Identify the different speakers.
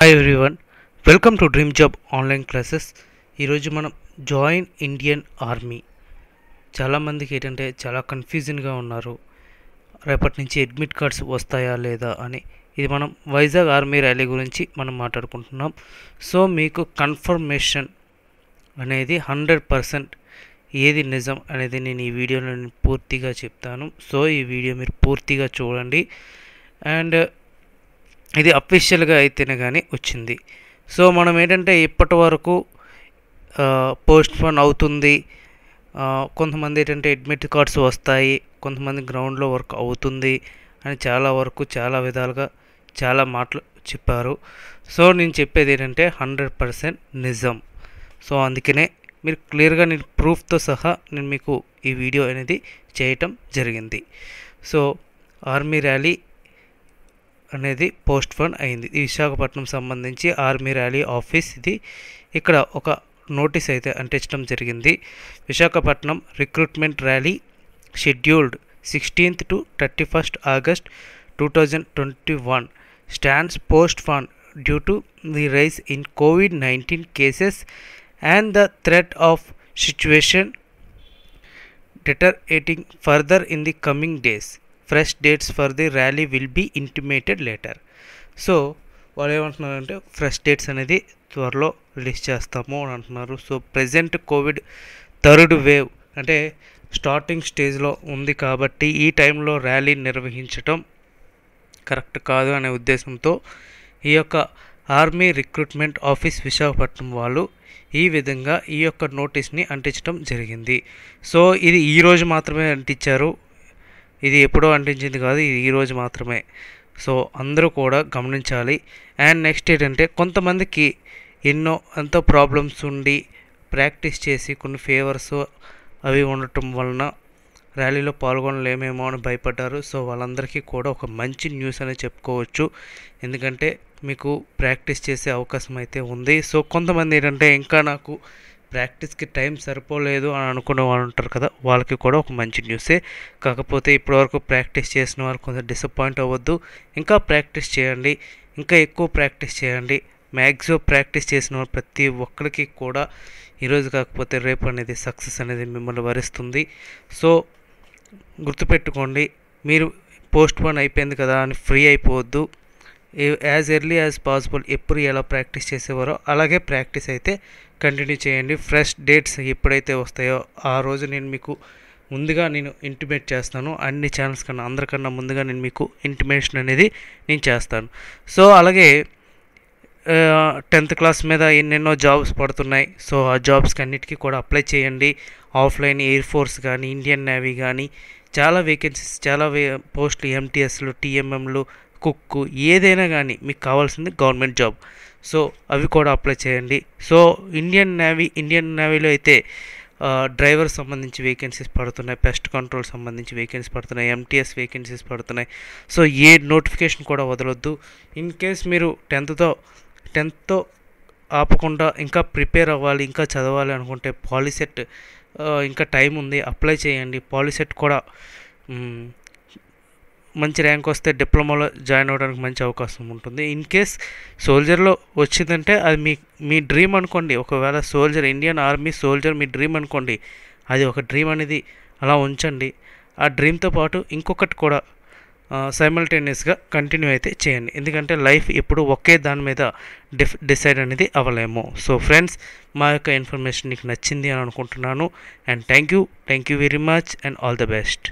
Speaker 1: hi everyone welcome to dream job online classes ఈరోజు మనం join Indian army చాలామందికి ఏంటంటే చాలా కన్ఫ్యూజన్గా ఉన్నారు రేపటి నుంచి అడ్మిట్ కార్డ్స్ వస్తాయా లేదా అని ఇది మనం వైజాగ్ ఆర్మీ ర్యాలీ గురించి మనం మాట్లాడుకుంటున్నాం సో మీకు కన్ఫర్మేషన్ అనేది హండ్రెడ్ పర్సెంట్ ఏది నిజం అనేది నేను ఈ వీడియోలో నేను పూర్తిగా చెప్తాను సో ఈ వీడియో మీరు పూర్తిగా చూడండి అండ్ ఇది అఫీషియల్గా అయితేనే కానీ వచ్చింది సో మనం ఏంటంటే ఇప్పటి వరకు పోస్ట్ పోన్ అవుతుంది కొంతమంది ఏంటంటే అడ్మిట్ కార్డ్స్ వస్తాయి కొంతమంది గ్రౌండ్లో వర్క్ అవుతుంది అని చాలా వరకు చాలా విధాలుగా చాలా మాటలు చెప్పారు సో నేను చెప్పేది ఏంటంటే హండ్రెడ్ పర్సెంట్ నిజం సో అందుకనే మీరు క్లియర్గా నేను ప్రూఫ్తో సహా నేను మీకు ఈ వీడియో అనేది చేయటం జరిగింది సో ఆర్మీ ర్యాలీ అనేది పోస్ట్ పోన్ అయింది ఇది విశాఖపట్నం సంబంధించి ఆర్మీ ర్యాలీ ఆఫీస్ ఇది ఇక్కడ ఒక నోటీస్ అయితే అంటించడం జరిగింది Visakhapatnam recruitment rally scheduled sixteenth to thirty first August two thousand twenty one stands postponed due to the rise in Covid nineteen cases and the threat of situation aggravating further in the coming days fresh dates for the rally will be intimated later so వాళ్ళు ఏమంటున్నారంటే fresh dates అనేది త్వరలో release చేస్తాము అని అంటున్నారు so present Covid third wave అంటే starting స్టేజ్లో ఉంది కాబట్టి ఈ టైంలో ర్యాలీ నిర్వహించడం కరెక్ట్ కాదు అనే ఉద్దేశంతో ఈ యొక్క ఆర్మీ రిక్రూట్మెంట్ ఆఫీస్ విశాఖపట్నం వాళ్ళు ఈ విధంగా ఈ యొక్క నోటీస్ని అంటించడం జరిగింది సో ఇది ఈరోజు మాత్రమే అంటించారు ఇది ఎప్పుడో అంటించింది కాదు ఇది ఈరోజు మాత్రమే సో అందరూ కూడా గమనించాలి అండ్ నెక్స్ట్ ఏంటంటే కొంతమందికి ఎన్నో ఎంతో ప్రాబ్లమ్స్ ఉండి ప్రాక్టీస్ చేసి కొన్ని ఫేవర్స్ అవి ఉండటం వలన ర్యాలీలో పాల్గొనలేమేమో అని భయపడ్డారు సో వాళ్ళందరికీ కూడా ఒక మంచి న్యూస్ అనేది చెప్పుకోవచ్చు ఎందుకంటే మీకు ప్రాక్టీస్ చేసే అవకాశం అయితే ఉంది సో కొంతమంది ఏంటంటే ఇంకా నాకు ప్రాక్టీస్కి టైం సరిపోలేదు అని అనుకునే వాళ్ళు ఉంటారు కదా వాళ్ళకి కూడా ఒక మంచి న్యూసే కాకపోతే ఇప్పటివరకు ప్రాక్టీస్ చేసిన వాళ్ళు కొంచెం డిసప్పాయింట్ అవ్వద్దు ఇంకా ప్రాక్టీస్ చేయండి ఇంకా ఎక్కువ ప్రాక్టీస్ చేయండి మ్యాక్సిమం ప్రాక్టీస్ చేసిన ప్రతి ఒక్కరికి కూడా ఈరోజు కాకపోతే రేపు అనేది సక్సెస్ అనేది మిమ్మల్ని వరిస్తుంది సో గుర్తుపెట్టుకోండి మీరు పోస్ట్ పోన్ అయిపోయింది కదా అని ఫ్రీ అయిపోవద్దు యాజ్ ఎర్లీ యాజ్ పాసిబుల్ ఎప్పుడు ఎలా ప్రాక్టీస్ చేసేవారో అలాగే ప్రాక్టీస్ అయితే కంటిన్యూ చేయండి ఫ్రెష్ డేట్స్ ఎప్పుడైతే వస్తాయో ఆ రోజు నేను మీకు ముందుగా నేను ఇంటిమేట్ చేస్తాను అన్ని ఛానల్స్ కన్నా అందరికన్నా ముందుగా నేను మీకు ఇంటిమేషన్ అనేది నేను చేస్తాను సో అలాగే టెన్త్ క్లాస్ మీద ఎన్నెన్నో జాబ్స్ పడుతున్నాయి సో ఆ జాబ్స్కి అన్నిటికీ కూడా అప్లై చేయండి ఆఫ్లైన్ ఎయిర్ ఫోర్స్ కానీ ఇండియన్ నేవీ కానీ చాలా వేకెన్సీస్ చాలా వే పోస్టులు ఎంటీఎస్లు టీఎంఎంలు కుక్కు ఏదైనా కానీ మీకు కావాల్సింది గవర్నమెంట్ జాబ్ సో అవి కూడా అప్లై చేయండి సో ఇండియన్ నేవీ ఇండియన్ నేవీలో అయితే డ్రైవర్ సంబంధించి వేకెన్సీస్ పడుతున్నాయి పెస్ట్ కంట్రోల్ సంబంధించి వేకెన్సీ పడుతున్నాయి ఎంటీఎస్ వేకెన్సీస్ పడుతున్నాయి సో ఏ నోటిఫికేషన్ కూడా వదలొద్దు ఇన్ కేస్ మీరు టెన్త్తో టెన్త్తో ఆపకుండా ఇంకా ప్రిపేర్ అవ్వాలి ఇంకా చదవాలి అనుకుంటే పాలిసెట్ ఇంకా టైం ఉంది అప్లై చేయండి పాలిసెట్ కూడా మంచి ర్యాంక్ వస్తే డిప్లొమాలో జాయిన్ అవ్వడానికి మంచి అవకాశం ఉంటుంది ఇన్ కేస్ సోల్జర్లో వచ్చిందంటే అది మీ మీ డ్రీమ్ అనుకోండి ఒకవేళ సోల్జర్ ఇండియన్ ఆర్మీ సోల్జర్ మీ డ్రీమ్ అనుకోండి అది ఒక డ్రీమ్ అనేది అలా ఉంచండి ఆ డ్రీమ్తో పాటు ఇంకొకటి కూడా సైమల్టేనియస్గా కంటిన్యూ అయితే చేయండి ఎందుకంటే లైఫ్ ఎప్పుడు ఒకే దాని మీద డిఫ్ డిసైడ్ అనేది అవ్వలేము సో ఫ్రెండ్స్ మా యొక్క ఇన్ఫర్మేషన్ నీకు నచ్చింది అని అనుకుంటున్నాను and thank you thank you very much and all the best